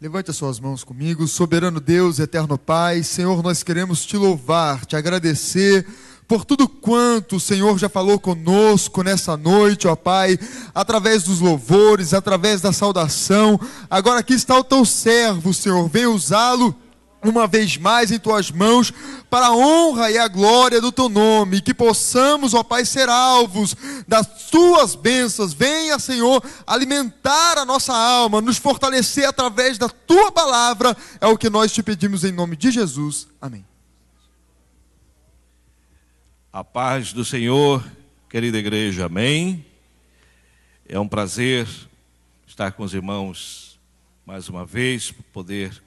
Levante as suas mãos comigo, soberano Deus, eterno Pai, Senhor, nós queremos te louvar, te agradecer por tudo quanto o Senhor já falou conosco nessa noite, ó Pai, através dos louvores, através da saudação. Agora aqui está o teu servo, Senhor, vem usá-lo uma vez mais em tuas mãos, para a honra e a glória do teu nome, que possamos, ó Pai, ser alvos das tuas bênçãos. Venha, Senhor, alimentar a nossa alma, nos fortalecer através da tua palavra. É o que nós te pedimos em nome de Jesus. Amém. A paz do Senhor, querida igreja. Amém. É um prazer estar com os irmãos mais uma vez, poder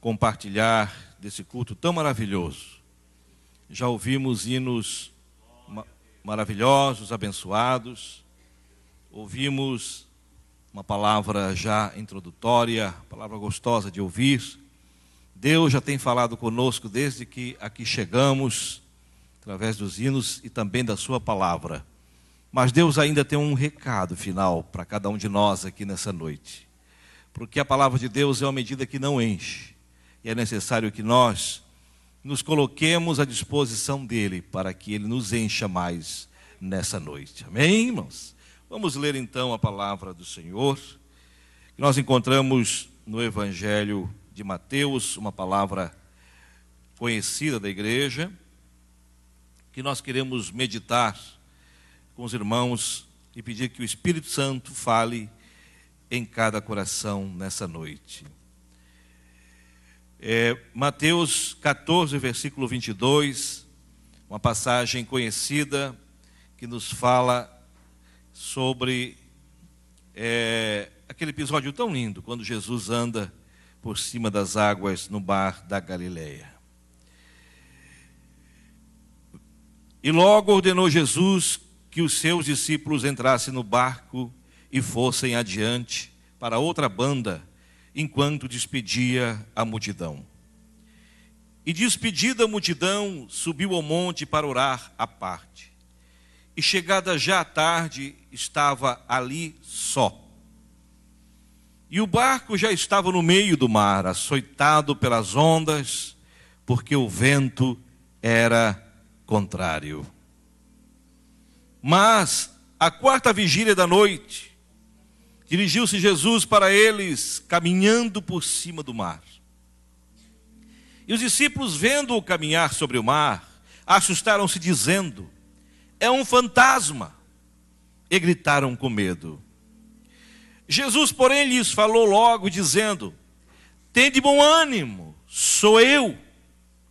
compartilhar desse culto tão maravilhoso. Já ouvimos hinos maravilhosos, abençoados, ouvimos uma palavra já introdutória, palavra gostosa de ouvir. Deus já tem falado conosco desde que aqui chegamos, através dos hinos e também da Sua palavra. Mas Deus ainda tem um recado final para cada um de nós aqui nessa noite. Porque a palavra de Deus é uma medida que não enche, e é necessário que nós nos coloquemos à disposição dele para que ele nos encha mais nessa noite. Amém, irmãos? Vamos ler então a palavra do Senhor, que nós encontramos no Evangelho de Mateus, uma palavra conhecida da igreja, que nós queremos meditar com os irmãos e pedir que o Espírito Santo fale em cada coração nessa noite. É, Mateus 14, versículo 22, uma passagem conhecida que nos fala sobre é, aquele episódio tão lindo quando Jesus anda por cima das águas no bar da Galileia. E logo ordenou Jesus que os seus discípulos entrassem no barco e fossem adiante para outra banda enquanto despedia a multidão. E despedida a multidão, subiu ao monte para orar à parte. E chegada já a tarde, estava ali só. E o barco já estava no meio do mar, açoitado pelas ondas, porque o vento era contrário. Mas, a quarta vigília da noite, Dirigiu-se Jesus para eles, caminhando por cima do mar. E os discípulos, vendo-o caminhar sobre o mar, assustaram-se, dizendo: É um fantasma! E gritaram com medo. Jesus, porém, lhes falou logo, dizendo: Tende bom ânimo, sou eu,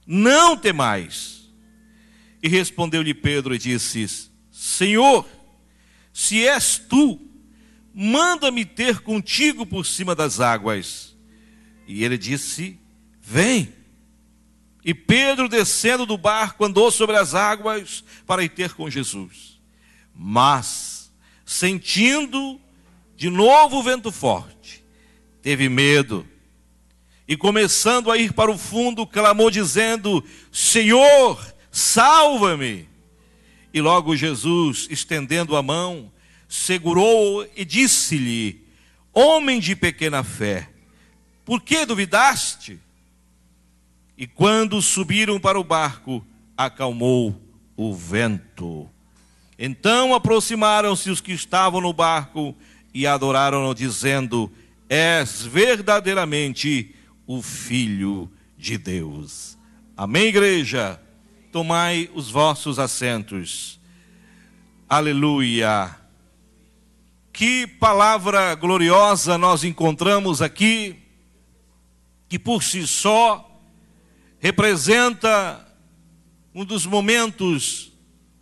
não temais. E respondeu-lhe Pedro e disse: Senhor, se és tu, manda-me ter contigo por cima das águas. E ele disse: Vem. E Pedro, descendo do barco, andou sobre as águas para ir ter com Jesus. Mas, sentindo de novo o vento forte, teve medo e, começando a ir para o fundo, clamou, dizendo: Senhor, salva-me. E logo Jesus, estendendo a mão, segurou-o e disse-lhe: Homem de pequena fé, por que duvidaste? E quando subiram para o barco, acalmou o vento. Então aproximaram-se os que estavam no barco e adoraram-no, dizendo: És verdadeiramente o Filho de Deus. Amém, igreja? Tomai os vossos assentos. Aleluia. Que palavra gloriosa nós encontramos aqui, que por si só representa um dos momentos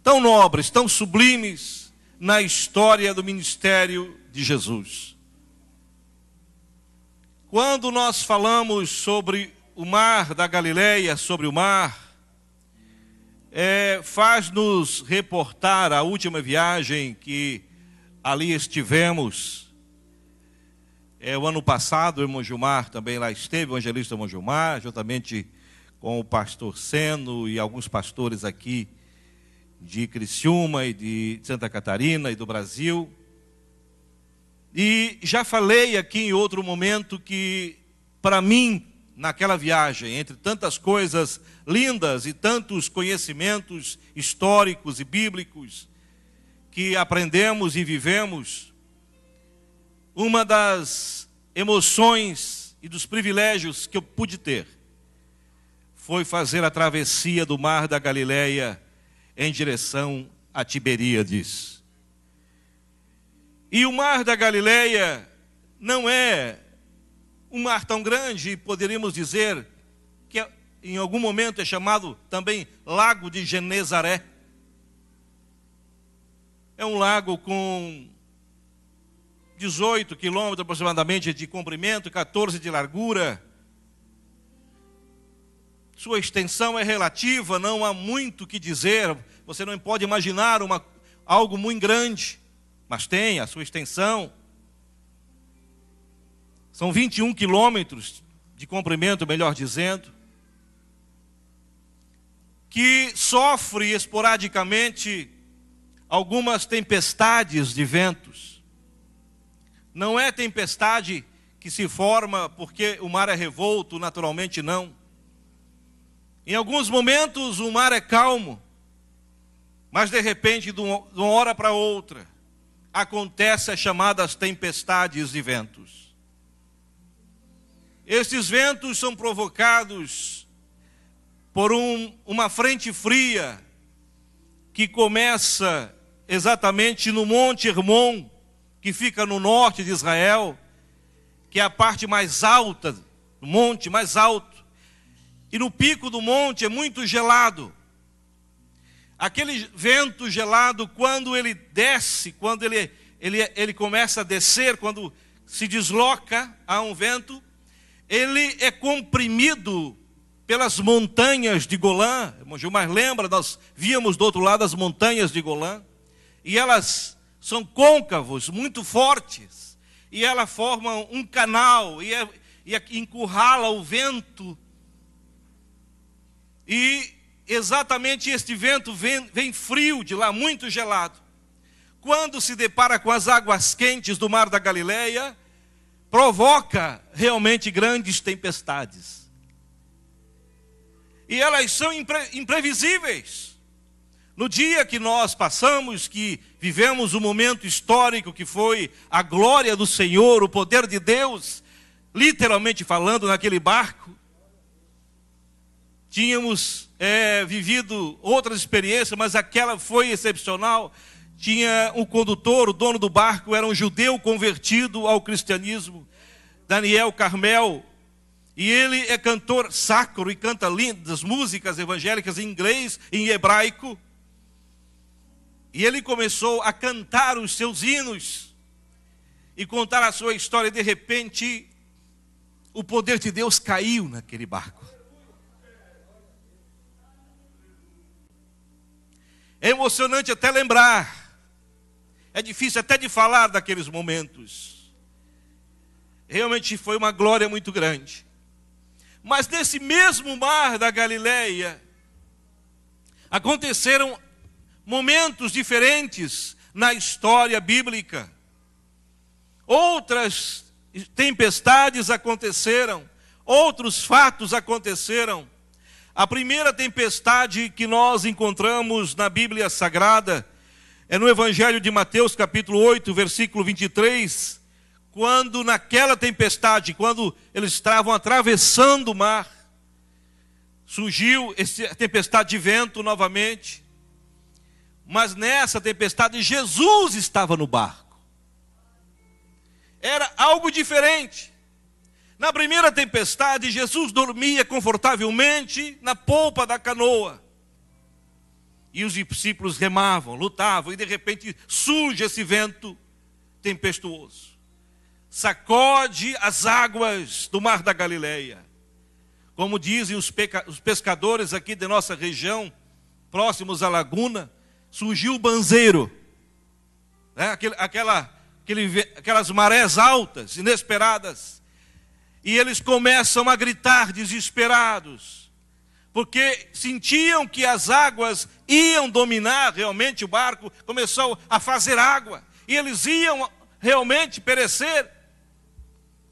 tão nobres, tão sublimes na história do ministério de Jesus. Quando nós falamos sobre o mar da Galileia, sobre o mar, é, faz-nos reportar a última viagem que ali estivemos. É, o ano passado, o irmão Gilmar também lá esteve, o evangelista irmão Gilmar, juntamente com o pastor Seno e alguns pastores aqui de Criciúma e de Santa Catarina e do Brasil. E já falei aqui em outro momento que, para mim, naquela viagem, entre tantas coisas lindas e tantos conhecimentos históricos e bíblicos, que aprendemos e vivemos, uma das emoções e dos privilégios que eu pude ter foi fazer a travessia do mar da Galileia em direção a Tiberíades. E o mar da Galileia não é um mar tão grande, poderíamos dizer que é, em algum momento é chamado também Lago de Genezaré. É um lago com 18 quilômetros aproximadamente de comprimento, 14 de largura. Sua extensão é relativa, não há muito o que dizer. Você não pode imaginar uma, algo muito grande, mas tem a sua extensão. São 21 quilômetros de comprimento, melhor dizendo, que sofre esporadicamente algumas tempestades de ventos. Não é tempestade que se forma porque o mar é revolto, naturalmente não. Em alguns momentos o mar é calmo, mas de repente, de uma hora para outra, acontece as chamadas tempestades de ventos. Estes ventos são provocados por um, uma frente fria que começa exatamente no Monte Hermon, que fica no norte de Israel, que é a parte mais alta, o monte mais alto. E no pico do monte é muito gelado. Aquele vento gelado, quando ele desce, quando ele, ele, ele começa a descer, quando se desloca a um vento, ele é comprimido pelas montanhas de Golã. Irmão Gilmar lembra, nós víamos do outro lado as montanhas de Golã e elas são côncavos, muito fortes, e elas formam um canal e, é, e é, encurrala o vento. E exatamente este vento vem, vem frio de lá, muito gelado. Quando se depara com as águas quentes do mar da Galileia, provoca realmente grandes tempestades. E elas são impre, imprevisíveis. No dia que nós passamos, que vivemos o um momento histórico que foi a glória do Senhor, o poder de Deus, literalmente falando, naquele barco, tínhamos é, vivido outras experiências, mas aquela foi excepcional. Tinha um condutor, o dono do barco era um judeu convertido ao cristianismo, Daniel Carmel, e ele é cantor sacro e canta lindas músicas evangélicas em inglês e em hebraico. E ele começou a cantar os seus hinos e contar a sua história. E de repente, o poder de Deus caiu naquele barco. É emocionante até lembrar. É difícil até de falar daqueles momentos. Realmente foi uma glória muito grande. Mas nesse mesmo mar da Galileia aconteceram momentos diferentes na história bíblica. Outras tempestades aconteceram, outros fatos aconteceram. A primeira tempestade que nós encontramos na Bíblia Sagrada é no Evangelho de Mateus, capítulo 8, versículo 23, quando naquela tempestade, quando eles estavam atravessando o mar, surgiu a tempestade de vento novamente mas nessa tempestade, Jesus estava no barco. Era algo diferente. Na primeira tempestade, Jesus dormia confortavelmente na polpa da canoa. E os discípulos remavam, lutavam, e de repente surge esse vento tempestuoso. Sacode as águas do mar da Galileia. Como dizem os, pescadores aqui de nossa região, próximos à laguna, surgiu o banzeiro, né? Aquele, aquela, aquele, aquelas marés altas, inesperadas, e eles começam a gritar desesperados, porque sentiam que as águas iam dominar realmente o barco, começou a fazer água, e eles iam realmente perecer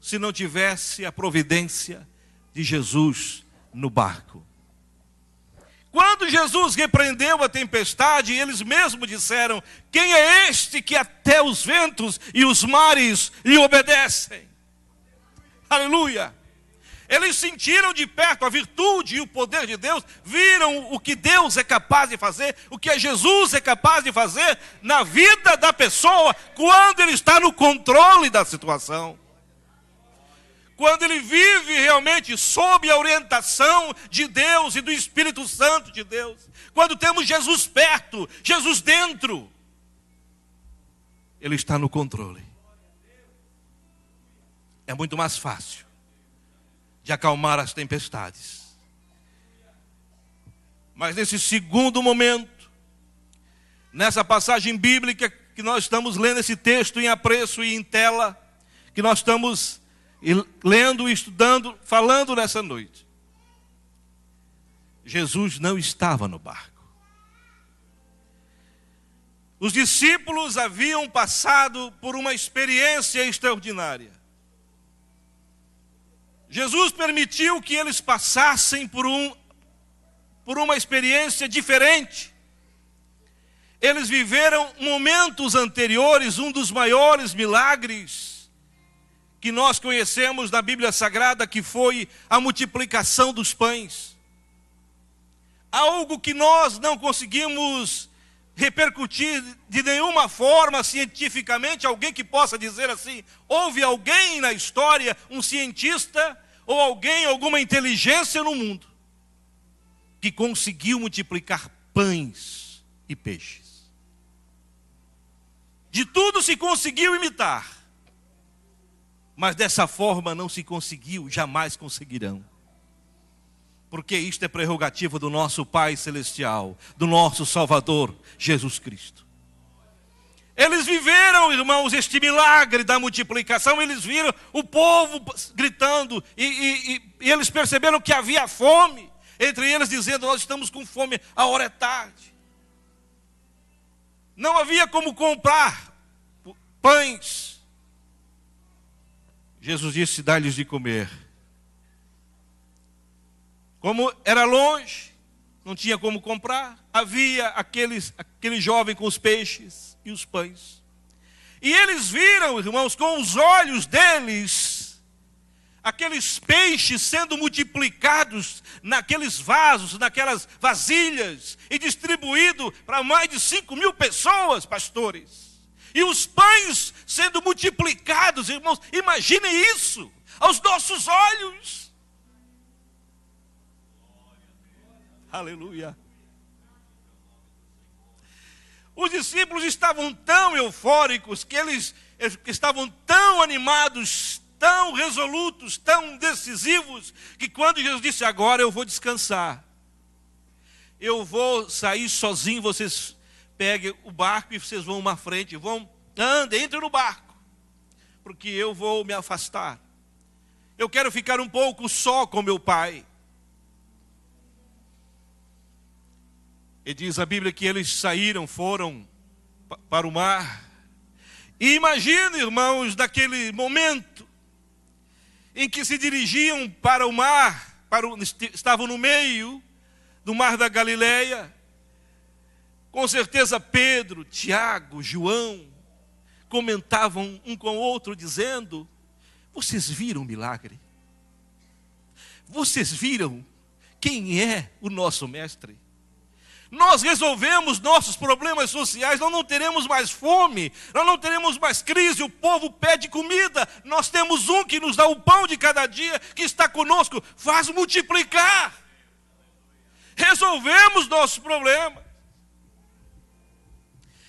se não tivesse a providência de Jesus no barco. Quando Jesus repreendeu a tempestade, eles mesmos disseram: Quem é este que até os ventos e os mares lhe obedecem? Aleluia! Eles sentiram de perto a virtude e o poder de Deus, viram o que Deus é capaz de fazer, o que é Jesus é capaz de fazer na vida da pessoa, quando ele está no controle da situação quando ele vive realmente sob a orientação de Deus e do Espírito Santo de Deus, quando temos Jesus perto, Jesus dentro, ele está no controle. É muito mais fácil de acalmar as tempestades. Mas nesse segundo momento, nessa passagem bíblica que nós estamos lendo esse texto em apreço e em tela, que nós estamos e lendo, estudando, falando nessa noite. Jesus não estava no barco. Os discípulos haviam passado por uma experiência extraordinária. Jesus permitiu que eles passassem por, um, por uma experiência diferente. Eles viveram momentos anteriores um dos maiores milagres que nós conhecemos na Bíblia Sagrada, que foi a multiplicação dos pães. Algo que nós não conseguimos repercutir de nenhuma forma cientificamente, alguém que possa dizer assim: houve alguém na história, um cientista ou alguém, alguma inteligência no mundo, que conseguiu multiplicar pães e peixes. De tudo se conseguiu imitar, mas dessa forma não se conseguiu, jamais conseguirão. Porque isto é prerrogativa do nosso Pai Celestial, do nosso Salvador, Jesus Cristo. Eles viveram, irmãos, este milagre da multiplicação. Eles viram o povo gritando e, e, e, eles perceberam que havia fome. Entre eles dizendo: Nós estamos com fome, a hora é tarde. Não havia como comprar pães Jesus disse: dá-lhes de comer. Como era longe, não tinha como comprar, havia aqueles, aquele jovem com os peixes e os pães. E eles viram, irmãos, com os olhos deles, aqueles peixes sendo multiplicados naqueles vasos, naquelas vasilhas, e distribuído para mais de 5 mil pessoas, pastores e os pães sendo multiplicados, irmãos, imagine isso aos nossos olhos. Aleluia. Os discípulos estavam tão eufóricos que eles eh, estavam tão animados, tão resolutos, tão decisivos, que quando Jesus disse: Agora eu vou descansar, eu vou sair sozinho, vocês pegue o barco e vocês vão uma frente, vão, andem, entrem no barco, porque eu vou me afastar. Eu quero ficar um pouco só com meu pai. E diz a Bíblia que eles saíram, foram para o mar. E imagina, irmãos, daquele momento em que se dirigiam para o mar, para o, estavam no meio do mar da Galileia, com certeza Pedro, Tiago, João comentavam um com o outro, dizendo: Vocês viram o milagre? Vocês viram quem é o nosso mestre? Nós resolvemos nossos problemas sociais, nós não teremos mais fome, nós não teremos mais crise, o povo pede comida, nós temos um que nos dá o pão de cada dia, que está conosco, faz multiplicar. Resolvemos nossos problemas.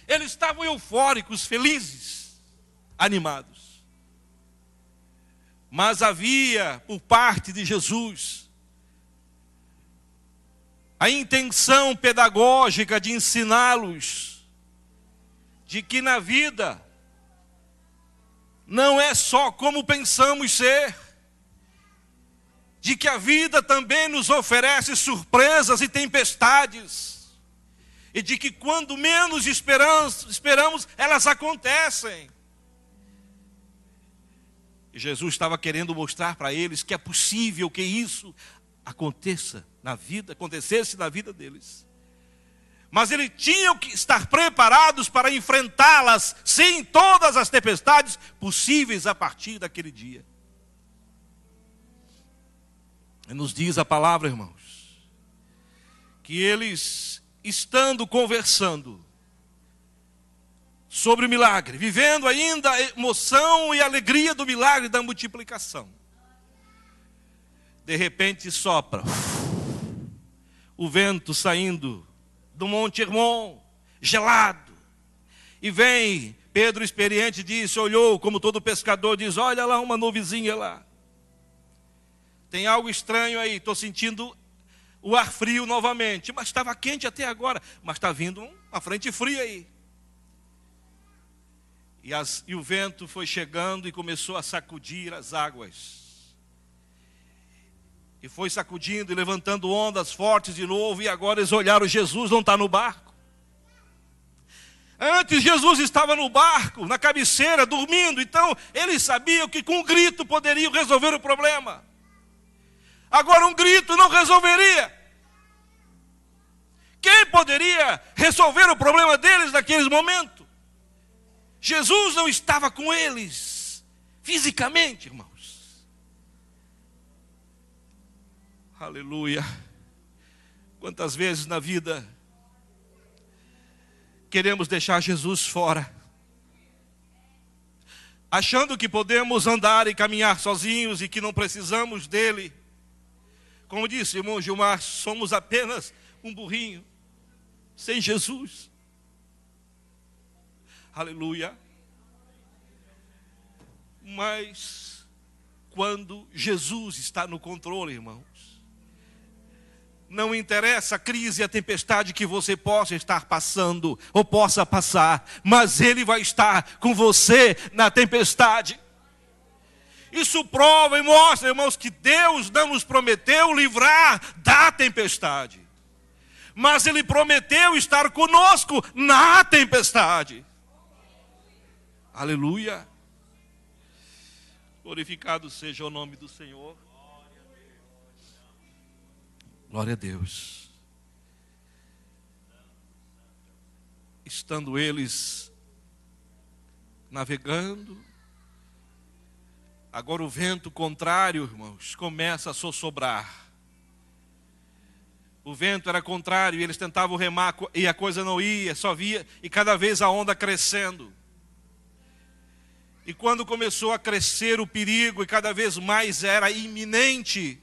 Eles estavam eufóricos, felizes, animados. Mas havia por parte de Jesus a intenção pedagógica de ensiná-los de que na vida não é só como pensamos ser, de que a vida também nos oferece surpresas e tempestades e de que quando menos esperamos, elas acontecem. E Jesus estava querendo mostrar para eles que é possível que isso aconteça na vida, acontecesse na vida deles. Mas eles tinham que estar preparados para enfrentá-las, sim, todas as tempestades possíveis a partir daquele dia. E nos diz a palavra, irmãos, que eles estando conversando sobre o milagre, vivendo ainda a emoção e a alegria do milagre da multiplicação. De repente sopra o vento saindo do Monte Hermon, gelado, e vem Pedro, experiente, disse, olhou, como todo pescador, diz: Olha lá uma nuvezinha lá. Tem algo estranho aí, estou sentindo o ar frio novamente. Mas estava quente até agora, mas está vindo uma frente fria aí. E, as, e o vento foi chegando e começou a sacudir as águas. E foi sacudindo e levantando ondas fortes de novo. E agora eles olharam: Jesus não está no barco. Antes Jesus estava no barco, na cabeceira, dormindo. Então eles sabiam que com um grito poderiam resolver o problema. Agora um grito não resolveria. Quem poderia resolver o problema deles naquele momentos? Jesus não estava com eles, fisicamente, irmãos. Aleluia. Quantas vezes na vida queremos deixar Jesus fora, achando que podemos andar e caminhar sozinhos e que não precisamos dele. Como disse irmão Gilmar, somos apenas um burrinho sem Jesus. Aleluia. Mas quando Jesus está no controle, irmãos, não interessa a crise e a tempestade que você possa estar passando ou possa passar, mas Ele vai estar com você na tempestade. Isso prova e mostra, irmãos, que Deus não nos prometeu livrar da tempestade mas ele prometeu estar conosco na tempestade. Aleluia. Glorificado seja o nome do Senhor. Glória a Deus. Estando eles navegando, agora o vento contrário, irmãos, começa a sossobrar o vento era contrário, e eles tentavam remar e a coisa não ia, só via, e cada vez a onda crescendo. E quando começou a crescer o perigo, e cada vez mais era iminente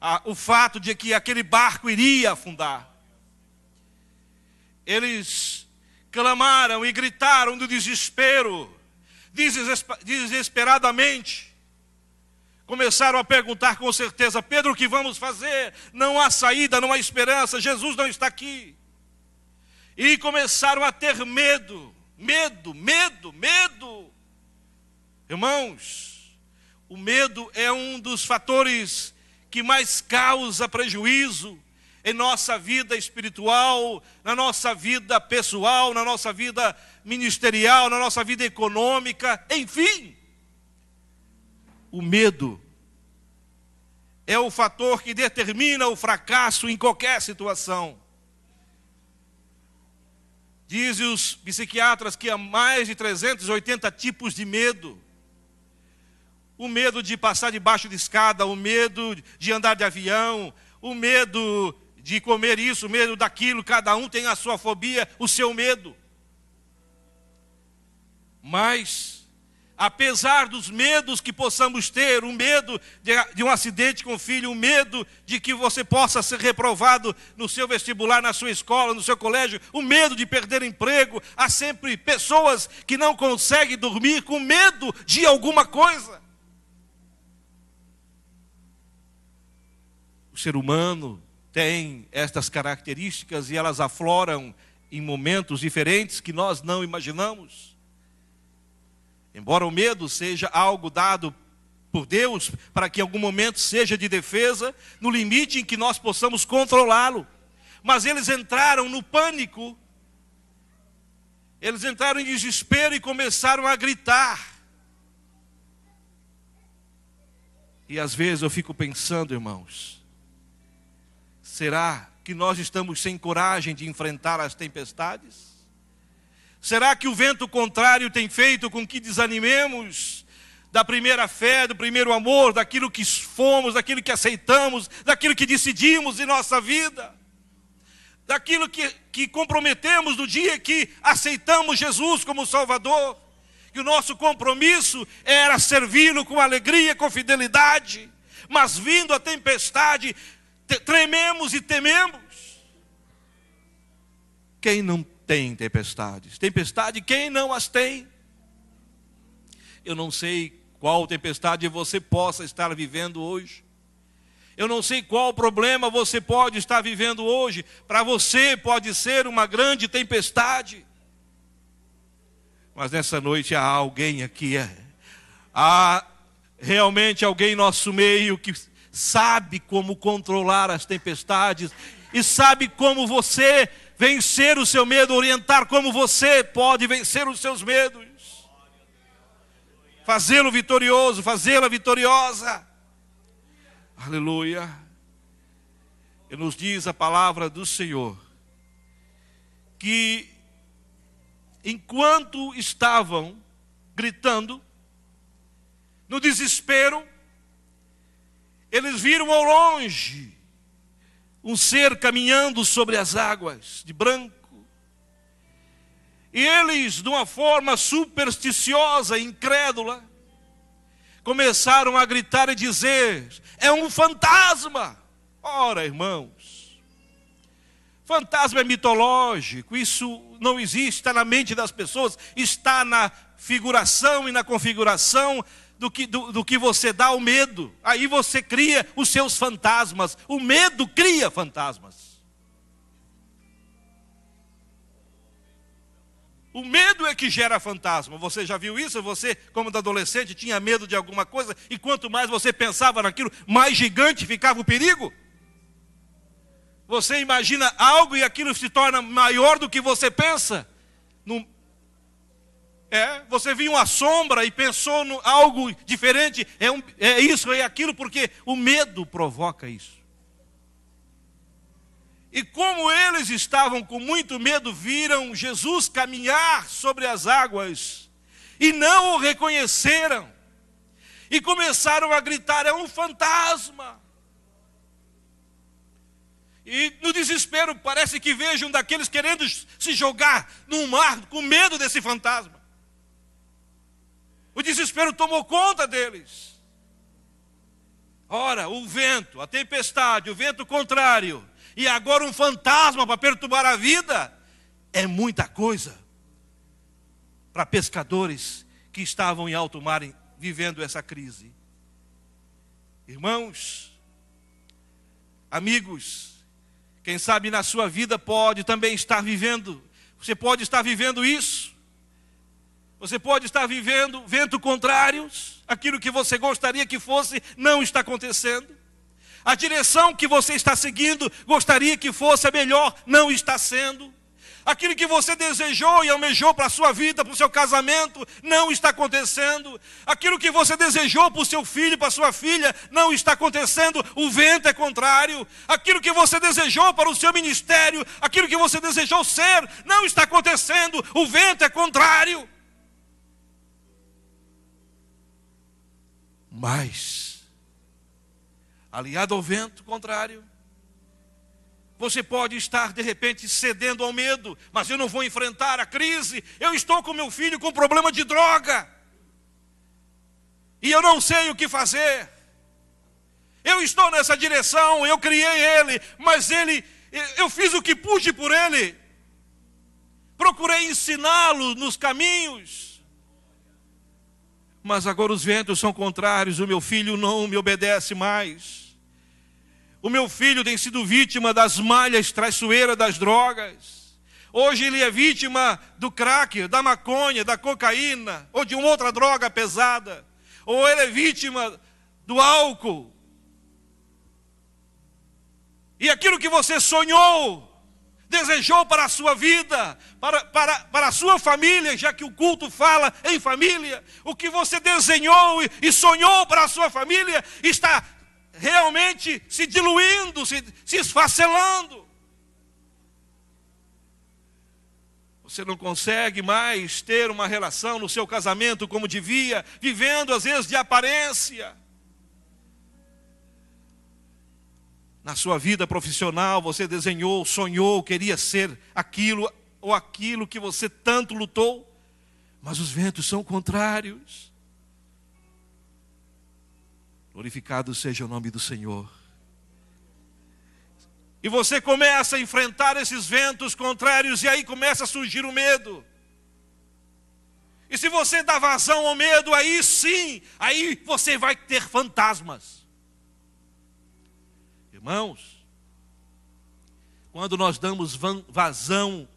a, o fato de que aquele barco iria afundar, eles clamaram e gritaram do desespero, desesperadamente, Começaram a perguntar com certeza: Pedro, o que vamos fazer? Não há saída, não há esperança, Jesus não está aqui. E começaram a ter medo, medo, medo, medo. Irmãos, o medo é um dos fatores que mais causa prejuízo em nossa vida espiritual, na nossa vida pessoal, na nossa vida ministerial, na nossa vida econômica, enfim o medo. É o fator que determina o fracasso em qualquer situação. Dizem os psiquiatras que há mais de 380 tipos de medo. O medo de passar debaixo de escada, o medo de andar de avião, o medo de comer isso, o medo daquilo, cada um tem a sua fobia, o seu medo. Mas apesar dos medos que possamos ter, o medo de, um acidente com o filho, o medo de que você possa ser reprovado no seu vestibular, na sua escola, no seu colégio, o medo de perder emprego, há sempre pessoas que não conseguem dormir com medo de alguma coisa. O ser humano tem estas características e elas afloram em momentos diferentes que nós não imaginamos. Embora o medo seja algo dado por Deus para que em algum momento seja de defesa, no limite em que nós possamos controlá-lo. Mas eles entraram no pânico, eles entraram em desespero e começaram a gritar. E às vezes eu fico pensando, irmãos, será que nós estamos sem coragem de enfrentar as tempestades? Será que o vento contrário tem feito com que desanimemos da primeira fé, do primeiro amor, daquilo que fomos, daquilo que aceitamos, daquilo que decidimos em nossa vida? daquilo que, que comprometemos no dia que aceitamos Jesus como Salvador, que o nosso compromisso era servi-lo com alegria, com fidelidade, mas vindo a tempestade, trememos e tememos. Quem não tem tempestades. Tempestade, quem não as tem? Eu não sei qual tempestade você possa estar vivendo hoje. Eu não sei qual problema você pode estar vivendo hoje. Para você pode ser uma grande tempestade. Mas nessa noite há alguém aqui, é. há realmente alguém nosso meio que sabe como controlar as tempestades e sabe como você vencer o seu medo, orientar como você pode vencer os seus medos, fazê-lo vitorioso, fazê-la vitoriosa. Aleluia. E nos diz a palavra do Senhor que enquanto estavam gritando, no desespero, eles viram ao longe um ser caminhando sobre as águas, de branco. E eles, de uma forma supersticiosa, incrédula, começaram a gritar e dizer: é um fantasma. Ora, irmãos, fantasma é mitológico, isso não existe, está na mente das pessoas, está na figuração e na configuração do que, do, do que você dá o medo. Aí você cria os seus fantasmas. O medo cria fantasmas. O medo é que gera fantasma. Você já viu isso? Você, como adolescente, tinha medo de alguma coisa, e quanto mais você pensava naquilo, mais gigante ficava o perigo. Você imagina algo e aquilo se torna maior do que você pensa. No, é, você viu uma sombra e pensou em algo diferente, é, um, é isso, é aquilo, porque o medo provoca isso. E como eles estavam com muito medo, viram Jesus caminhar sobre as águas e não o reconheceram. E começaram a gritar: é um fantasma. E no desespero, parece que vejam daqueles querendo se jogar no mar com medo desse fantasma. O desespero tomou conta deles. Ora, o vento, a tempestade, o vento contrário, e agora um fantasma para perturbar a vida, é muita coisa para pescadores que estavam em alto mar vivendo essa crise. Irmãos, amigos, quem sabe na sua vida pode também estar vivendo, você pode estar vivendo isso. Você pode estar vivendo vento contrários, aquilo que você gostaria que fosse não está acontecendo. A direção que você está seguindo, gostaria que fosse a melhor, não está sendo. Aquilo que você desejou e almejou para a sua vida, para o seu casamento, não está acontecendo. Aquilo que você desejou para o seu filho, para a sua filha, não está acontecendo. O vento é contrário. Aquilo que você desejou para o seu ministério, aquilo que você desejou ser, não está acontecendo. O vento é contrário. Mais, aliado ao vento contrário, você pode estar de repente cedendo ao medo, mas eu não vou enfrentar a crise. Eu estou com meu filho com problema de droga. E eu não sei o que fazer. Eu estou nessa direção, eu criei ele, mas ele eu fiz o que pude por ele. Procurei ensiná-lo nos caminhos mas agora os ventos são contrários, o meu filho não me obedece mais. O meu filho tem sido vítima das malhas traiçoeiras das drogas. Hoje ele é vítima do crack, da maconha, da cocaína ou de uma outra droga pesada. Ou ele é vítima do álcool. E aquilo que você sonhou desejou para a sua vida, para, para, para a sua família, já que o culto fala em família, o que você desenhou e, e sonhou para a sua família está realmente se diluindo, se, se esfacelando. Você não consegue mais ter uma relação no seu casamento como devia, vivendo às vezes de aparência. na sua vida profissional, você desenhou, sonhou, queria ser aquilo ou aquilo que você tanto lutou, mas os ventos são contrários. Glorificado seja o nome do Senhor. E você começa a enfrentar esses ventos contrários, e aí começa a surgir o medo. E se você dá vazão ao medo, aí sim, aí você vai ter fantasmas. Irmãos, quando nós damos vazão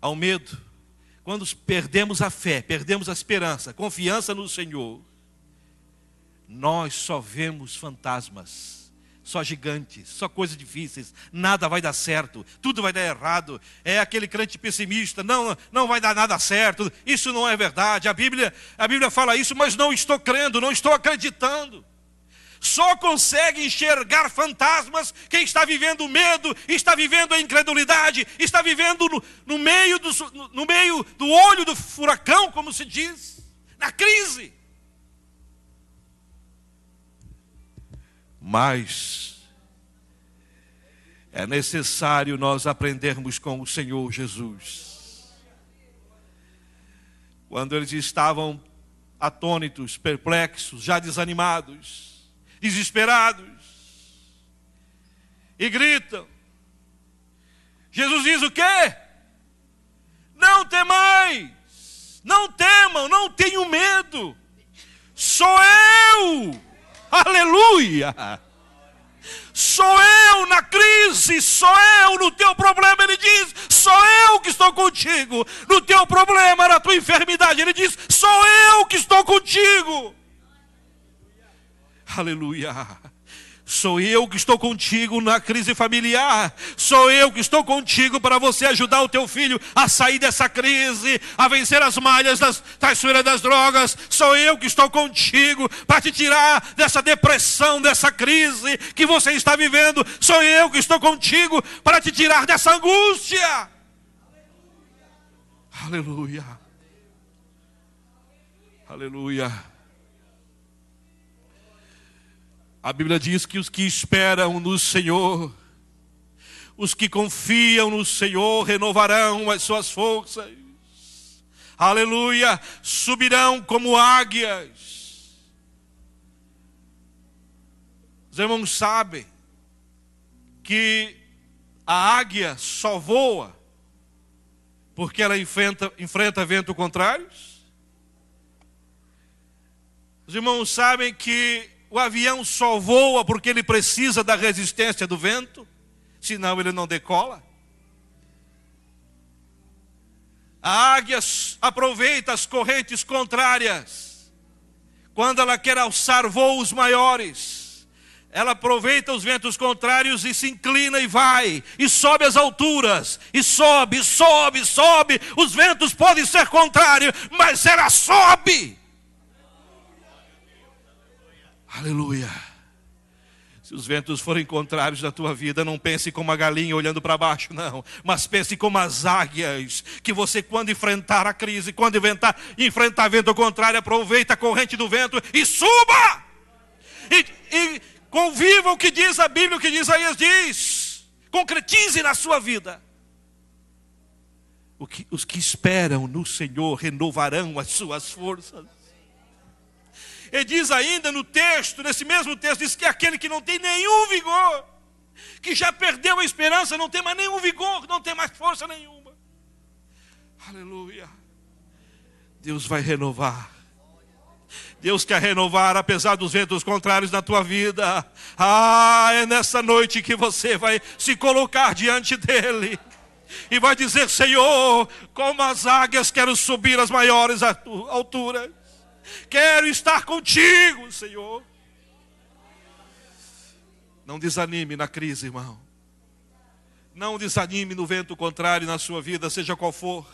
ao medo, quando perdemos a fé, perdemos a esperança, confiança no Senhor, nós só vemos fantasmas, só gigantes, só coisas difíceis, nada vai dar certo, tudo vai dar errado. É aquele crente pessimista, não, não vai dar nada certo. Isso não é verdade. A Bíblia, a Bíblia fala isso, mas não estou crendo, não estou acreditando. Só consegue enxergar fantasmas quem está vivendo medo, está vivendo a incredulidade, está vivendo no, no, meio do, no meio do olho do furacão, como se diz, na crise. Mas é necessário nós aprendermos com o Senhor Jesus. Quando eles estavam atônitos, perplexos, já desanimados, desesperados, e gritam. Jesus diz o quê? Não temais, não temam, não tenham medo, sou eu, aleluia. Sou eu na crise, sou eu no teu problema, ele diz, sou eu que estou contigo. No teu problema, na tua enfermidade, ele diz, sou eu que estou contigo. Aleluia. Sou eu que estou contigo na crise familiar. Sou eu que estou contigo para você ajudar o teu filho a sair dessa crise, a vencer as malhas das traiçoeiras das drogas. Sou eu que estou contigo para te tirar dessa depressão, dessa crise que você está vivendo. Sou eu que estou contigo para te tirar dessa angústia. Aleluia. Aleluia. Aleluia. A Bíblia diz que os que esperam no Senhor, os que confiam no Senhor, renovarão as suas forças. Aleluia! Subirão como águias. Os irmãos sabem que a águia só voa porque ela enfrenta, enfrenta vento contrários? Os irmãos sabem que o avião só voa porque ele precisa da resistência do vento, senão ele não decola. A águia aproveita as correntes contrárias. Quando ela quer alçar voos maiores, ela aproveita os ventos contrários e se inclina e vai, e sobe as alturas, e sobe, sobe, sobe. Os ventos podem ser contrários, mas ela sobe. Aleluia. Se os ventos forem contrários da tua vida, não pense como a galinha olhando para baixo, não. Mas pense como as águias, que você, quando enfrentar a crise, quando inventar, enfrentar vento contrário, aproveita a corrente do vento e suba! E, e conviva o que diz a Bíblia, o que diz, Isaías diz. Concretize na sua vida. Que, os que esperam no Senhor renovarão as suas forças. Ele diz ainda no texto, nesse mesmo texto, diz que é aquele que não tem nenhum vigor, que já perdeu a esperança, não tem mais nenhum vigor, não tem mais força nenhuma. Aleluia. Deus vai renovar. Deus quer renovar, apesar dos ventos contrários na tua vida. Ah, é nessa noite que você vai se colocar diante dEle e vai dizer: Senhor, como as águias, quero subir às maiores alturas. Quero estar contigo, Senhor. Não desanime na crise, irmão. Não desanime no vento contrário na sua vida, seja qual for.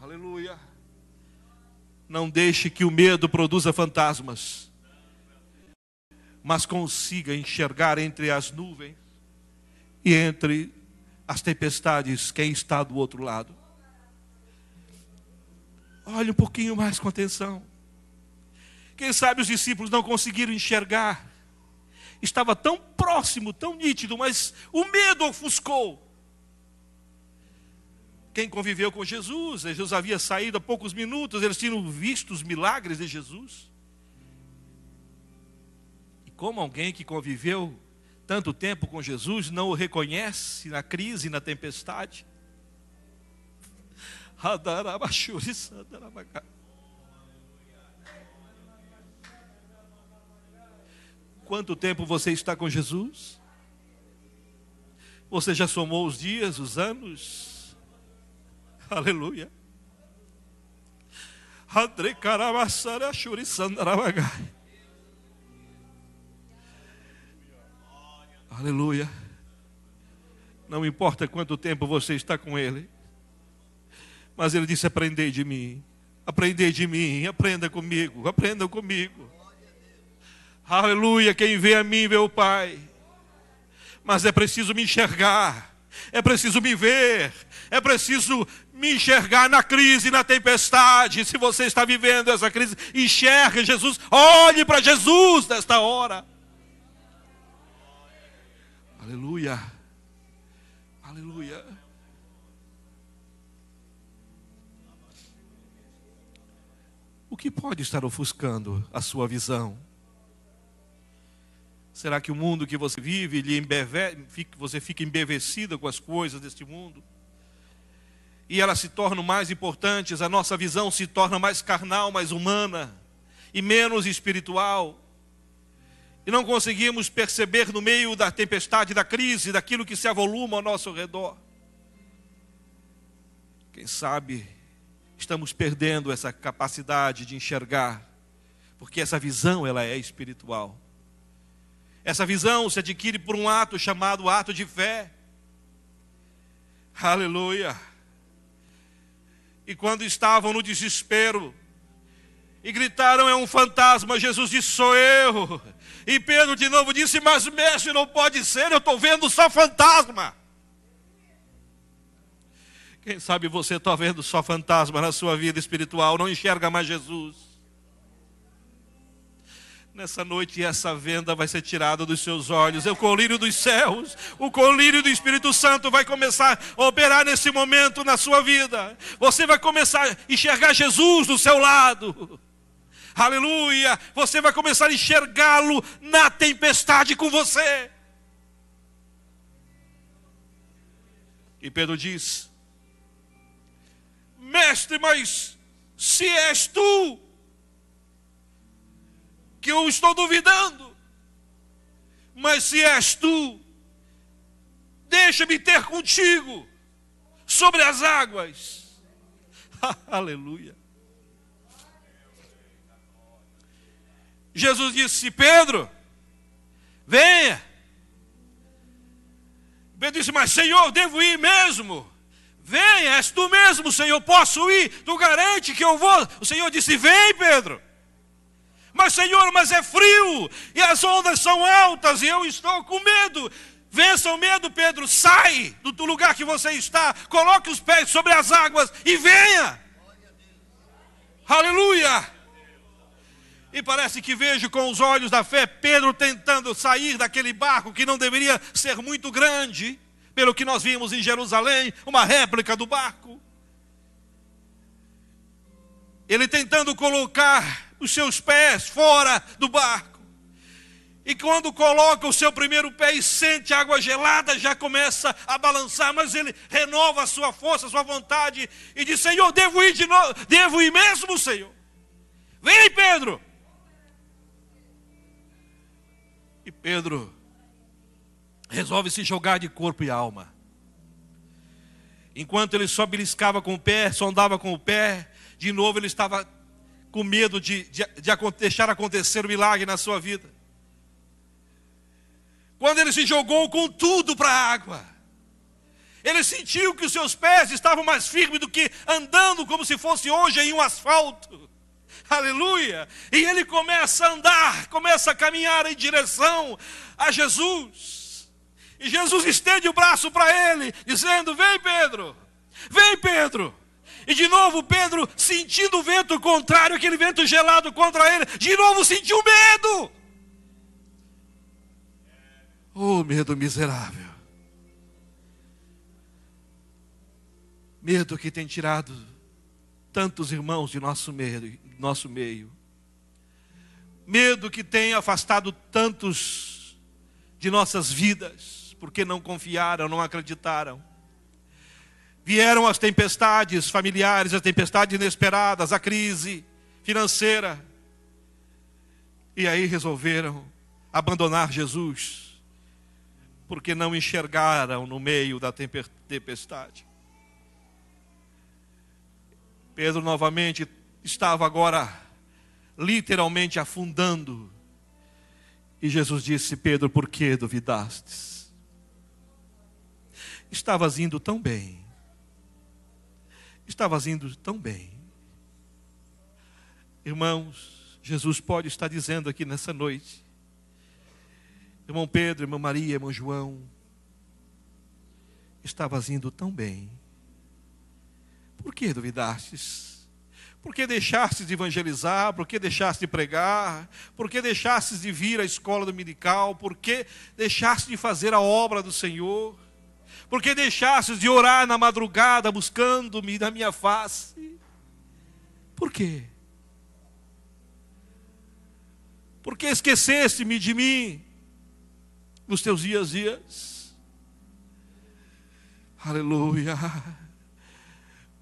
Aleluia. Não deixe que o medo produza fantasmas, mas consiga enxergar entre as nuvens e entre as tempestades quem está do outro lado. Olhe um pouquinho mais com atenção. Quem sabe os discípulos não conseguiram enxergar. Estava tão próximo, tão nítido, mas o medo ofuscou. Quem conviveu com Jesus, é, Jesus havia saído há poucos minutos, eles tinham visto os milagres de Jesus. E como alguém que conviveu tanto tempo com Jesus não o reconhece na crise, na tempestade? Quanto tempo você está com Jesus? Você já somou os dias, os anos? Aleluia. Aleluia. Não importa quanto tempo você está com Ele. Mas ele disse: Aprendei de mim, aprendei de mim, aprenda comigo, aprenda comigo. Aleluia, quem vê a mim vê o Pai. Mas é preciso me enxergar, é preciso me ver, é preciso me enxergar na crise, na tempestade. Se você está vivendo essa crise, enxergue Jesus, olhe para Jesus nesta hora. Aleluia. Aleluia. que pode estar ofuscando a sua visão? Será que o mundo que você vive lhe embeve, você fica embevecida com as coisas deste mundo? E elas se tornam mais importantes, a nossa visão se torna mais carnal, mais humana e menos espiritual. E não conseguimos perceber no meio da tempestade, da crise, daquilo que se avoluma ao nosso redor. Quem sabe estamos perdendo essa capacidade de enxergar, porque essa visão ela é espiritual. Essa visão se adquire por um ato chamado ato de fé. Aleluia. E quando estavam no desespero e gritaram: É um fantasma, Jesus disse: Sou eu. E Pedro de novo disse: Mas mestre, não pode ser, eu estou vendo só fantasma. Quem sabe você está vendo só fantasma na sua vida espiritual, não enxerga mais Jesus. Nessa noite essa venda vai ser tirada dos seus olhos. É o colírio dos céus, o colírio do Espírito Santo vai começar a operar nesse momento na sua vida. Você vai começar a enxergar Jesus do seu lado. Aleluia! Você vai começar a enxergá-lo na tempestade com você. E Pedro diz: mestre, mas se és tu, que eu estou duvidando, mas se és tu, deixa-me ter contigo sobre as águas. Aleluia. Jesus disse: Pedro, venha. Pedro disse: Mas Senhor, devo ir mesmo? Vem, és tu mesmo, Senhor, posso ir, tu garante que eu vou. O Senhor disse: Vem, Pedro. Mas, Senhor, mas é frio, e as ondas são altas, e eu estou com medo. Vença o medo, Pedro, sai do lugar que você está, coloque os pés sobre as águas e venha. Aleluia! E parece que vejo com os olhos da fé Pedro tentando sair daquele barco que não deveria ser muito grande pelo que nós vimos em Jerusalém, uma réplica do barco. Ele tentando colocar os seus pés fora do barco. E quando coloca o seu primeiro pé e sente água gelada, já começa a balançar, mas ele renova a sua força, a sua vontade e diz: Senhor, devo ir de novo, devo ir mesmo, Senhor. Vem, Pedro. E Pedro resolve se jogar de corpo e alma. Enquanto ele só beliscava com o pé, andava com o pé, de novo ele estava com medo de, de, de deixar acontecer o milagre na sua vida. Quando ele se jogou com tudo para a água, ele sentiu que os seus pés estavam mais firmes do que andando como se fosse hoje em um asfalto. Aleluia! E ele começa a andar, começa a caminhar em direção a Jesus. E Jesus estende o braço para ele, dizendo: Vem, Pedro, vem, Pedro. E de novo Pedro, sentindo o vento contrário, aquele vento gelado contra ele, de novo sentiu medo. Oh, medo miserável. Medo que tem tirado tantos irmãos de nosso meio. Nosso meio. Medo que tem afastado tantos de nossas vidas porque não confiaram, não acreditaram. Vieram as tempestades familiares, as tempestades inesperadas, a crise financeira. E aí resolveram abandonar Jesus, porque não enxergaram no meio da tempestade. Pedro novamente estava agora literalmente afundando. E Jesus disse: Pedro, por que duvidastes? Estavas indo tão bem. Estavas indo tão bem. Irmãos, Jesus pode estar dizendo aqui nessa noite, irmão Pedro, irmã Maria, irmão João, estavas indo tão bem. Por que duvidastes? Por que deixastes de evangelizar? Por que deixaste de pregar? Por que deixastes de vir à escola dominical? Por que deixaste de fazer a obra do Senhor? Porque deixastes de orar na madrugada buscando-me na minha face? Por quê? Porque esqueceste-me de mim nos teus dias dias? Aleluia.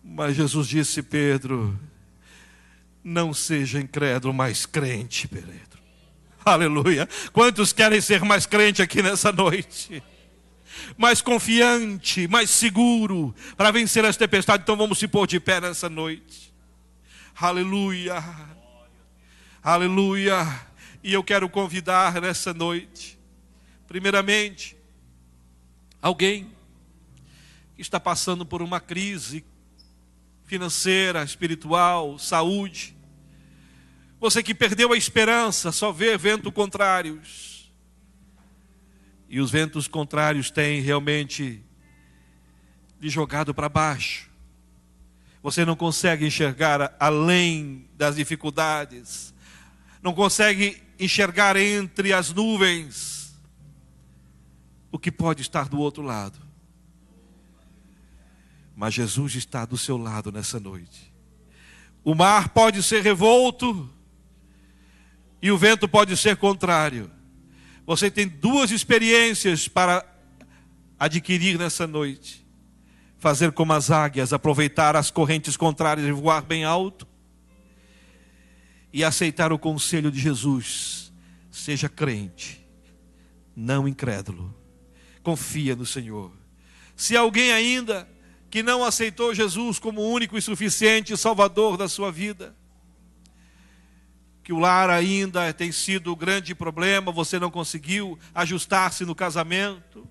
Mas Jesus disse, Pedro, não seja incrédulo, mas crente, Pedro. Aleluia. Quantos querem ser mais crente aqui nessa noite? mais confiante, mais seguro para vencer as tempestades. Então vamos se pôr de pé nessa noite. Aleluia. Aleluia. E eu quero convidar nessa noite, primeiramente, alguém que está passando por uma crise financeira, espiritual, saúde. Você que perdeu a esperança, só vê vento contrários e os ventos contrários têm realmente lhe jogado para baixo. Você não consegue enxergar além das dificuldades, não consegue enxergar entre as nuvens o que pode estar do outro lado. Mas Jesus está do seu lado nessa noite. O mar pode ser revolto e o vento pode ser contrário, você tem duas experiências para adquirir nessa noite: fazer como as águias, aproveitar as correntes contrárias e voar bem alto, e aceitar o conselho de Jesus. Seja crente, não incrédulo. Confia no Senhor. Se alguém ainda que não aceitou Jesus como único e suficiente Salvador da sua vida, que o lar ainda tem sido o grande problema, você não conseguiu ajustar-se no casamento,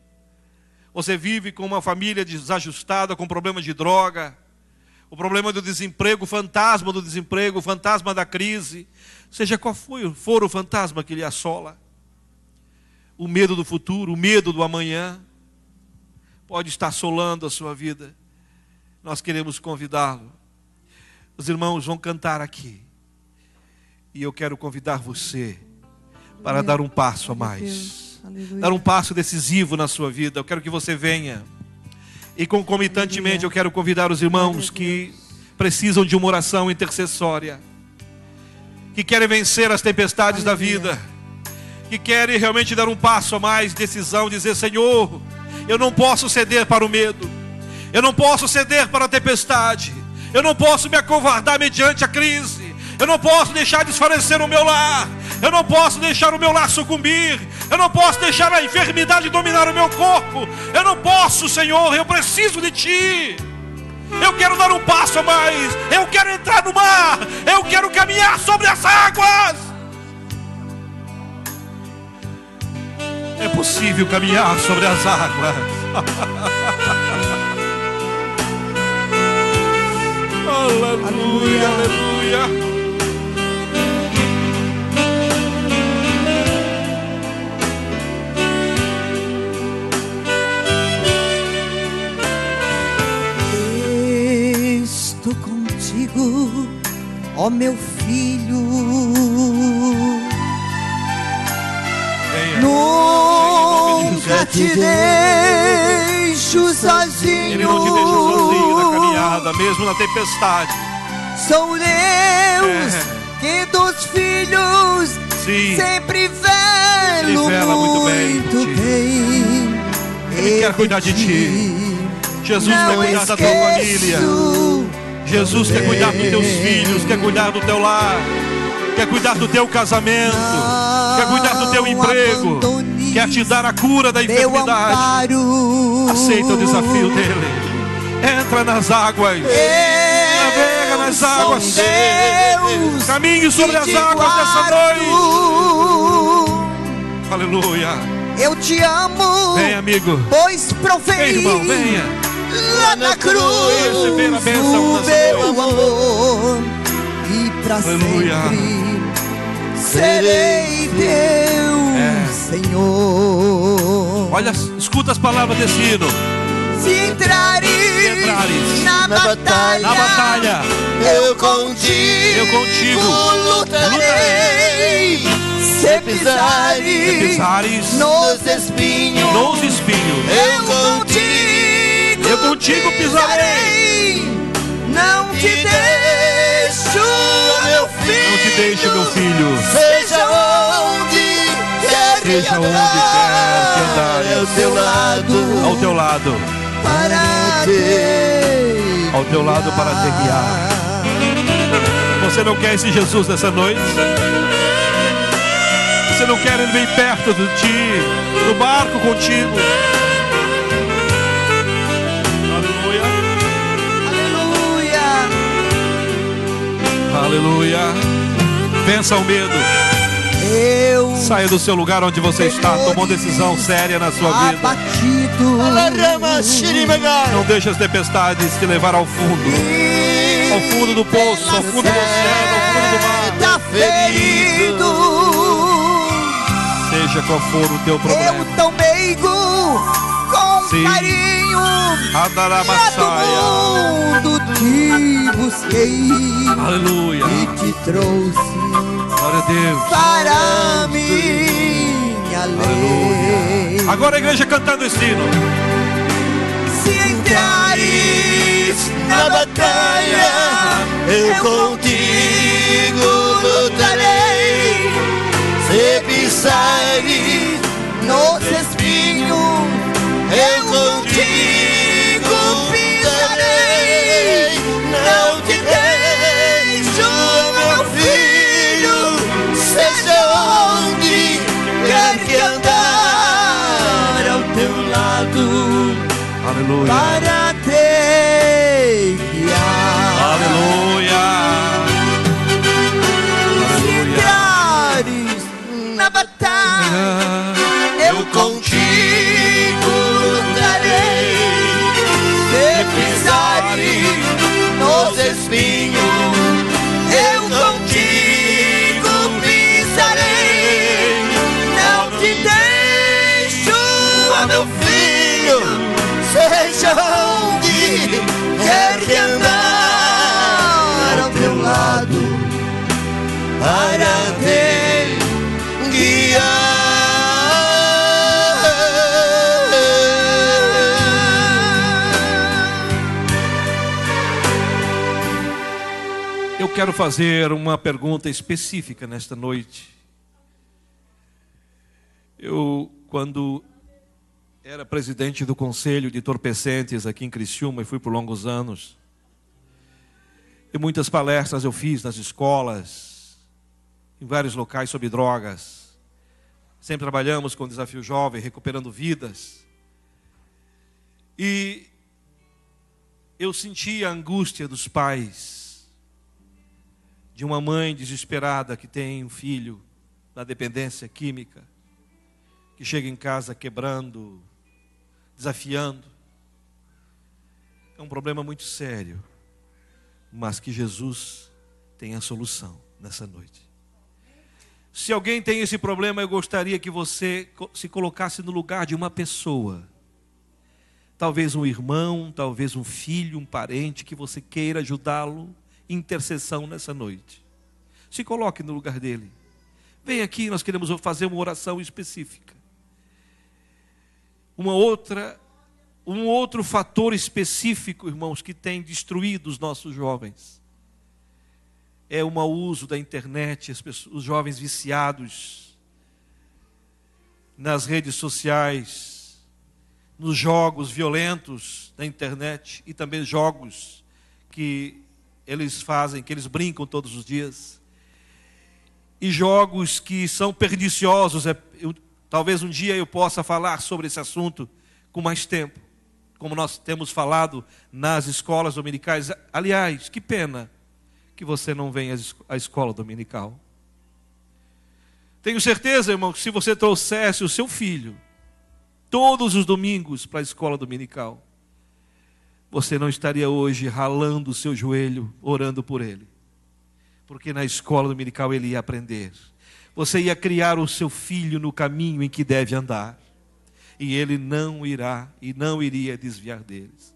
você vive com uma família desajustada, com problema de droga, o problema do desemprego, o fantasma do desemprego, o fantasma da crise, seja qual for, for o fantasma que lhe assola, o medo do futuro, o medo do amanhã, pode estar assolando a sua vida. Nós queremos convidá-lo. Os irmãos vão cantar aqui. E eu quero convidar você para dar um passo a mais. Dar um passo decisivo na sua vida. Eu quero que você venha. E concomitantemente eu quero convidar os irmãos que precisam de uma oração intercessória. Que querem vencer as tempestades da vida. Que querem realmente dar um passo a mais, decisão, dizer: Senhor, eu não posso ceder para o medo. Eu não posso ceder para a tempestade. Eu não posso me acovardar mediante a crise. Eu não posso deixar desfalecer o meu lar. Eu não posso deixar o meu lar sucumbir. Eu não posso deixar a enfermidade dominar o meu corpo. Eu não posso, Senhor. Eu preciso de Ti. Eu quero dar um passo a mais. Eu quero entrar no mar. Eu quero caminhar sobre as águas. É possível caminhar sobre as águas. aleluia, aleluia. comigo, ó meu filho. Nunca te deixo sozinho. Ele não te deixou sozinho na caminhada, mesmo na tempestade. São Deus é. que dos filhos Sim. sempre velo vela muito bem. Muito bem. Ele quer cuidar de ti. Jesus não quer cuidar da tua família. Jesus quer cuidar dos teus filhos, quer cuidar do teu lar, quer cuidar do teu casamento, quer cuidar do teu emprego, quer te dar a cura da enfermidade. Aceita o desafio dele. Entra nas águas. Navega nas águas. Caminhe sobre as águas dessa noite. Aleluia. Eu te amo. Vem, amigo. Pois provei. Vem, irmão, venha lá na cruz o meu amor e para sempre serei teu é. Senhor. Olha, escuta as palavras desse hino. Se entrares, entrares na, na, batalha, na batalha, eu contigo, eu contigo lutarei. lutarei. Se pisares, se pisares nos espinhos, nos espinhos, eu contigo eu contigo pisarei. Não te deixo, meu filho. Não te deixo, meu filho. Seja onde quer que Seja onde quer que andar. Ao teu lado. Ao teu lado. Para te Ao teu lado para te guiar. Você não quer esse Jesus nessa noite? Você não quer ele bem perto de ti, no barco contigo? Vença o medo. Eu Saia do seu lugar onde você está, tomou decisão séria na sua vida. Não deixe as tempestades te levar ao fundo. Ao fundo do poço, ao fundo do céu, ao fundo do mar. Ferido. Seja qual for o teu problema. Eu meigo, com Sim. carinho. Adaramassaya. É mundo te busquei. Aleluia. E te trouxe Glória a Deus. Para minha lei. Agora a igreja cantando o sino. Se entrares na batalha, eu contigo lutarei. Se pisares nos espíritos aleluia. quero fazer uma pergunta específica nesta noite. Eu, quando era presidente do Conselho de Torpecentes aqui em Criciúma e fui por longos anos, e muitas palestras eu fiz nas escolas, em vários locais sobre drogas. Sempre trabalhamos com o desafio jovem, recuperando vidas. E eu sentia a angústia dos pais de uma mãe desesperada que tem um filho na dependência química, que chega em casa quebrando, desafiando. É um problema muito sério, mas que Jesus tem a solução nessa noite. Se alguém tem esse problema, eu gostaria que você se colocasse no lugar de uma pessoa. Talvez um irmão, talvez um filho, um parente que você queira ajudá-lo intercessão nessa noite. Se coloque no lugar dele. Vem aqui, nós queremos fazer uma oração específica. Uma outra, um outro fator específico, irmãos, que tem destruído os nossos jovens é o mau uso da internet, pessoas, os jovens viciados nas redes sociais, nos jogos violentos da internet e também jogos que eles fazem, que eles brincam todos os dias. E jogos que são perniciosos. É, eu, talvez um dia eu possa falar sobre esse assunto com mais tempo, como nós temos falado nas escolas dominicais. Aliás, que pena que você não vem à escola dominical. Tenho certeza, irmão, que se você trouxesse o seu filho todos os domingos para a escola dominical, você não estaria hoje ralando o seu joelho, orando por ele. Porque na escola dominical ele ia aprender. Você ia criar o seu filho no caminho em que deve andar. E ele não irá e não iria desviar deles.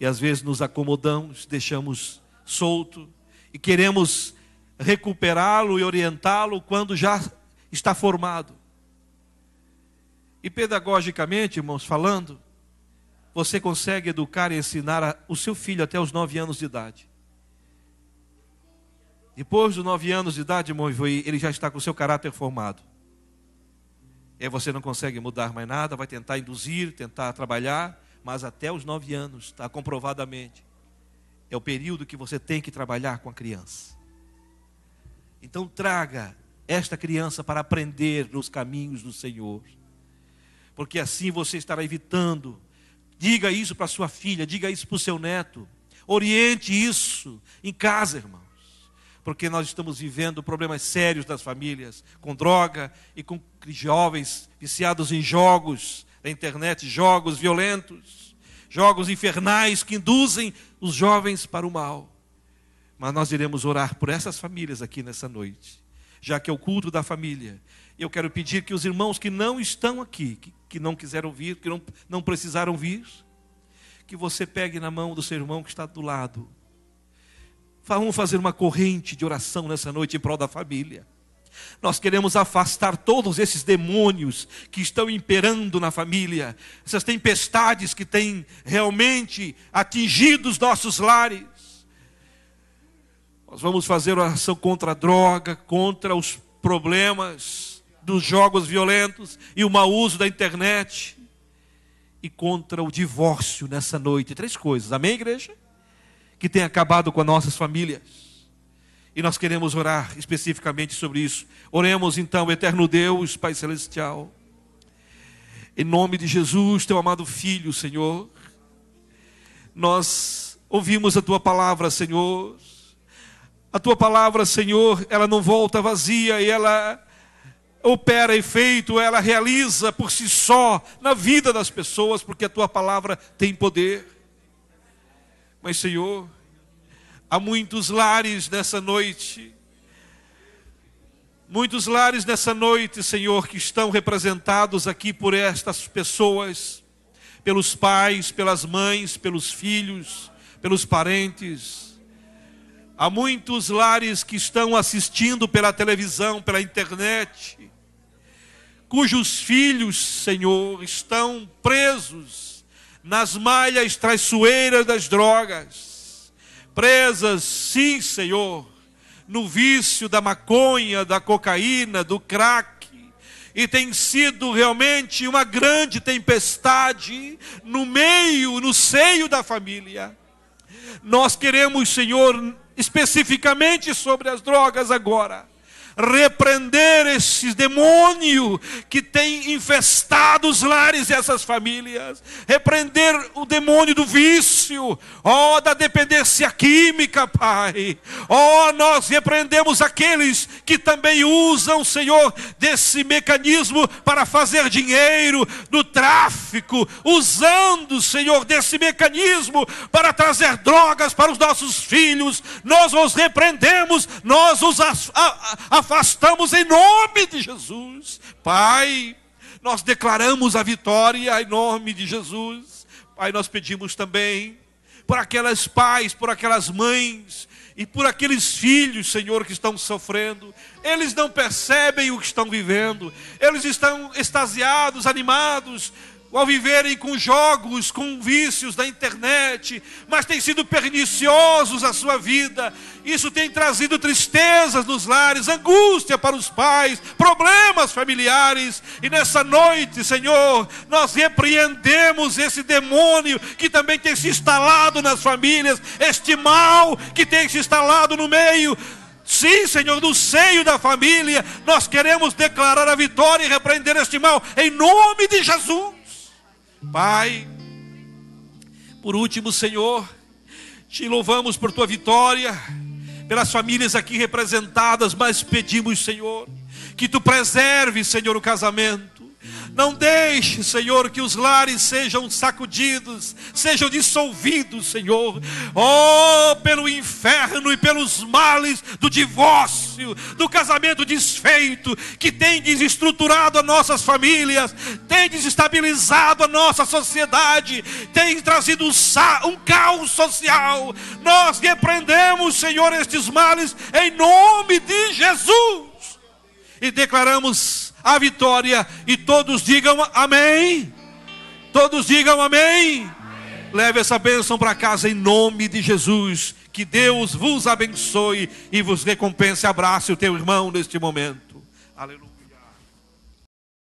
E às vezes nos acomodamos, deixamos solto e queremos recuperá-lo e orientá-lo quando já está formado. E pedagogicamente, irmãos, falando, você consegue educar e ensinar o seu filho até os nove anos de idade. Depois dos nove anos de idade, irmão Ivoí, ele já está com o seu caráter formado. E aí você não consegue mudar mais nada, vai tentar induzir, tentar trabalhar, mas até os nove anos, está comprovadamente. É o período que você tem que trabalhar com a criança. Então traga esta criança para aprender nos caminhos do Senhor. Porque assim você estará evitando Diga isso para sua filha, diga isso para o seu neto. Oriente isso em casa, irmãos. Porque nós estamos vivendo problemas sérios das famílias, com droga e com jovens viciados em jogos da internet, jogos violentos, jogos infernais que induzem os jovens para o mal. Mas nós iremos orar por essas famílias aqui nessa noite, já que é o culto da família eu quero pedir que os irmãos que não estão aqui, que, que não quiseram vir, que não, não precisaram vir, que você pegue na mão do seu irmão que está do lado. Vamos fazer uma corrente de oração nessa noite em prol da família. Nós queremos afastar todos esses demônios que estão imperando na família, essas tempestades que têm realmente atingido os nossos lares. Nós vamos fazer oração contra a droga, contra os problemas dos jogos violentos e o mau uso da internet e contra o divórcio nessa noite. Três coisas, amém, igreja? Que tem acabado com as nossas famílias. E nós queremos orar especificamente sobre isso. Oremos então, eterno Deus, Pai Celestial. Em nome de Jesus, teu amado Filho, Senhor. Nós ouvimos a tua palavra, Senhor. A tua palavra, Senhor, ela não volta vazia e ela opera efeito, ela realiza por si só na vida das pessoas, porque a tua palavra tem poder. Mas, Senhor, há muitos lares nessa noite, muitos lares nessa noite, Senhor, que estão representados aqui por estas pessoas, pelos pais, pelas mães, pelos filhos, pelos parentes. Há muitos lares que estão assistindo pela televisão, pela internet, cujos filhos, Senhor, estão presos nas malhas traiçoeiras das drogas, presas, sim, Senhor, no vício da maconha, da cocaína, do crack. E tem sido realmente uma grande tempestade no meio, no seio da família. Nós queremos, Senhor, especificamente sobre as drogas agora repreender esse demônio que tem infestado os lares dessas famílias, repreender o demônio do vício, ó, oh, da dependência química, Pai. Ó, oh, nós repreendemos aqueles que também usam, Senhor, desse mecanismo para fazer dinheiro no tráfico, usando, Senhor, desse mecanismo para trazer drogas para os nossos filhos. Nós os repreendemos, nós os af afastamos em nome de Jesus. Pai, nós declaramos a vitória em nome de Jesus. Pai, nós pedimos também por aquelas pais, por aquelas mães e por aqueles filhos, Senhor, que estão sofrendo. Eles não percebem o que estão vivendo, eles estão extasiados, animados ao viverem com jogos, com vícios da internet, mas têm sido perniciosos à sua vida. Isso tem trazido tristezas nos lares, angústia para os pais, problemas familiares. E nessa noite, Senhor, nós repreendemos esse demônio que também tem se instalado nas famílias, este mal que tem se instalado no meio Sim, Senhor, no seio da família, nós queremos declarar a vitória e repreender este mal, em nome de Jesus. Pai, por último, Senhor, te louvamos por tua vitória, pelas famílias aqui representadas, mas pedimos, Senhor, que tu preserve, Senhor, o casamento não deixe, Senhor, que os lares sejam sacudidos, sejam dissolvidos, Senhor. Oh, pelo inferno e pelos males do divórcio, do casamento desfeito, que tem desestruturado as nossas famílias, tem desestabilizado a nossa sociedade, tem trazido um caos social. Nós repreendemos, Senhor, estes males em nome de Jesus e declaramos a vitória. E todos digam amém. Todos digam amém. Leve essa bênção para casa em nome de Jesus. Que Deus vos abençoe e vos recompense. Abrace o teu irmão neste momento. Aleluia.